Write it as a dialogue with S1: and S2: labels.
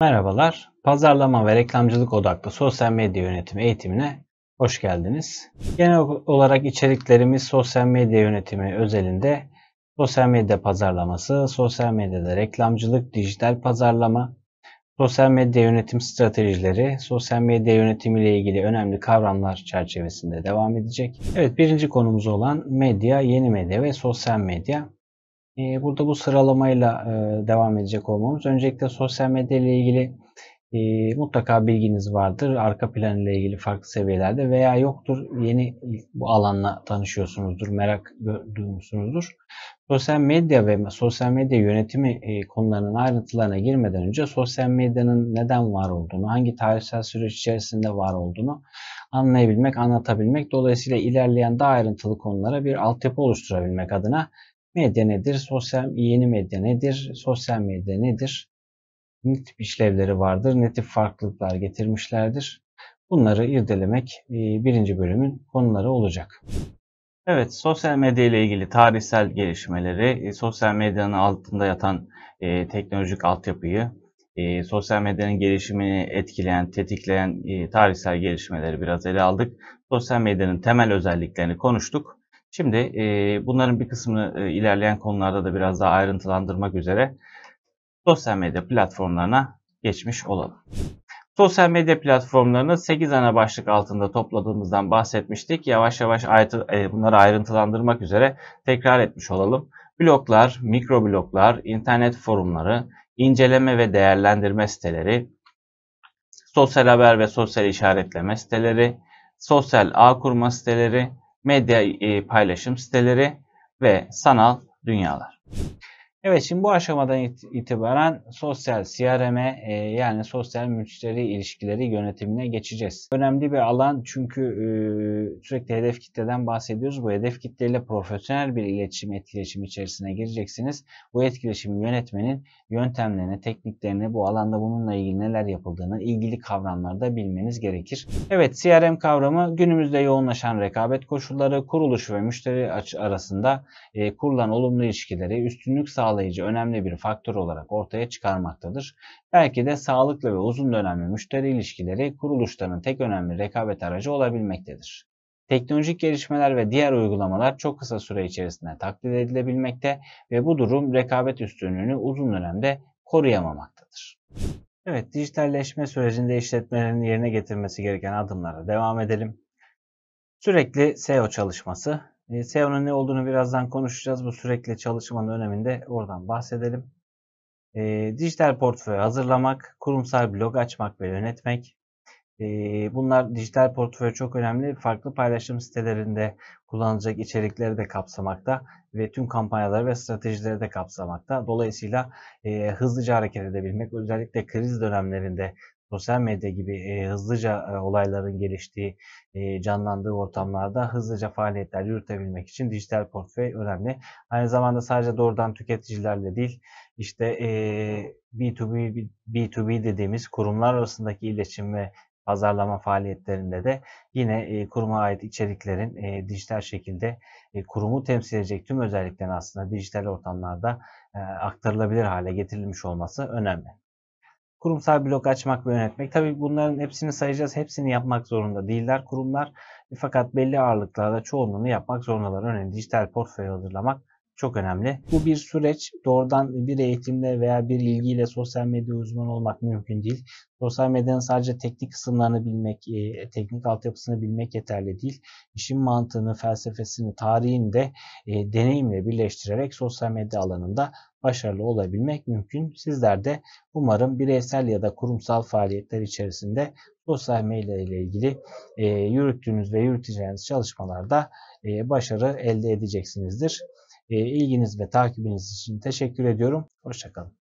S1: Merhabalar, pazarlama ve reklamcılık odaklı sosyal medya yönetimi eğitimine hoş geldiniz. Genel olarak içeriklerimiz sosyal medya yönetimi özelinde sosyal medya pazarlaması, sosyal medyada reklamcılık, dijital pazarlama, sosyal medya yönetim stratejileri, sosyal medya yönetimi ile ilgili önemli kavramlar çerçevesinde devam edecek. Evet birinci konumuz olan medya, yeni medya ve sosyal medya. Ee, burada bu sıralamayla e, devam edecek olmamız. Öncelikle sosyal medya ile ilgili e, mutlaka bilginiz vardır. Arka plan ile ilgili farklı seviyelerde veya yoktur. Yeni bu alanla tanışıyorsunuzdur, merak duymuşsunuzdur. Sosyal medya ve sosyal medya yönetimi e, konularının ayrıntılarına girmeden önce sosyal medyanın neden var olduğunu, hangi tarihsel süreç içerisinde var olduğunu anlayabilmek, anlatabilmek, dolayısıyla ilerleyen daha ayrıntılı konulara bir altyapı oluşturabilmek adına medya nedir? Sosyal yeni medya nedir? Sosyal medya nedir? Ne tip işlevleri vardır? Ne tip farklılıklar getirmişlerdir? Bunları irdelemek e, birinci bölümün konuları olacak. Evet, sosyal medya ile ilgili tarihsel gelişmeleri, e, sosyal medyanın altında yatan e, teknolojik altyapıyı, e, sosyal medyanın gelişimini etkileyen, tetikleyen e, tarihsel gelişmeleri biraz ele aldık. Sosyal medyanın temel özelliklerini konuştuk. Şimdi e, bunların bir kısmını e, ilerleyen konularda da biraz daha ayrıntılandırmak üzere sosyal medya platformlarına geçmiş olalım. Sosyal medya platformlarını 8 ana başlık altında topladığımızdan bahsetmiştik. Yavaş yavaş e, bunları ayrıntılandırmak üzere tekrar etmiş olalım. Bloglar, mikrobloglar, internet forumları, inceleme ve değerlendirme siteleri, sosyal haber ve sosyal işaretleme siteleri, sosyal ağ kurma siteleri, medya e, paylaşım siteleri ve sanal dünyalar. Evet şimdi bu aşamadan itibaren sosyal CRM'e e, yani sosyal müşteri ilişkileri yönetimine geçeceğiz. Önemli bir alan çünkü e, sürekli hedef kitleden bahsediyoruz. Bu hedef kitleyle profesyonel bir iletişim etkileşim içerisine gireceksiniz. Bu etkileşimi yönetmenin yöntemlerini, tekniklerini, bu alanda bununla ilgili neler yapıldığını, ilgili kavramları da bilmeniz gerekir. Evet CRM kavramı günümüzde yoğunlaşan rekabet koşulları, kuruluş ve müşteri arasında e, kurulan olumlu ilişkileri, üstünlük sağlayan sağlayıcı önemli bir faktör olarak ortaya çıkarmaktadır. Belki de sağlıklı ve uzun dönemli müşteri ilişkileri kuruluşların tek önemli rekabet aracı olabilmektedir. Teknolojik gelişmeler ve diğer uygulamalar çok kısa süre içerisinde taklit edilebilmekte ve bu durum rekabet üstünlüğünü uzun dönemde koruyamamaktadır. Evet, dijitalleşme sürecinde işletmelerin yerine getirmesi gereken adımlara devam edelim. Sürekli SEO çalışması, e, SEO'nun ne olduğunu birazdan konuşacağız. Bu sürekli çalışmanın öneminde oradan bahsedelim. E, dijital portföy hazırlamak, kurumsal blog açmak ve yönetmek. E, bunlar dijital portföy çok önemli. Farklı paylaşım sitelerinde kullanılacak içerikleri de kapsamakta ve tüm kampanyaları ve stratejileri de kapsamakta. Dolayısıyla e, hızlıca hareket edebilmek, özellikle kriz dönemlerinde sosyal medya gibi e, hızlıca e, olayların geliştiği, e, canlandığı ortamlarda hızlıca faaliyetler yürütebilmek için dijital portföy önemli. Aynı zamanda sadece doğrudan tüketicilerle değil, işte e, B2B, B2B dediğimiz kurumlar arasındaki iletişim ve pazarlama faaliyetlerinde de yine e, kuruma ait içeriklerin e, dijital şekilde e, kurumu temsil edecek tüm özelliklerin aslında dijital ortamlarda e, aktarılabilir hale getirilmiş olması önemli kurumsal blok açmak ve yönetmek. Tabii bunların hepsini sayacağız. Hepsini yapmak zorunda değiller kurumlar. E, fakat belli ağırlıklarda çoğunluğunu yapmak zorundalar. Örneğin dijital portföy hazırlamak çok önemli. Bu bir süreç. Doğrudan bir eğitimle veya bir ilgiyle sosyal medya uzmanı olmak mümkün değil. Sosyal medyanın sadece teknik kısımlarını bilmek, e, teknik altyapısını bilmek yeterli değil. İşin mantığını, felsefesini, tarihini de e, deneyimle birleştirerek sosyal medya alanında başarılı olabilmek mümkün. Sizler de umarım bireysel ya da kurumsal faaliyetler içerisinde sosyal medya ile ilgili e, yürüttüğünüz ve yürüteceğiniz çalışmalarda e, başarı elde edeceksinizdir. E, ilginiz ve takibiniz için teşekkür ediyorum. Hoşçakalın.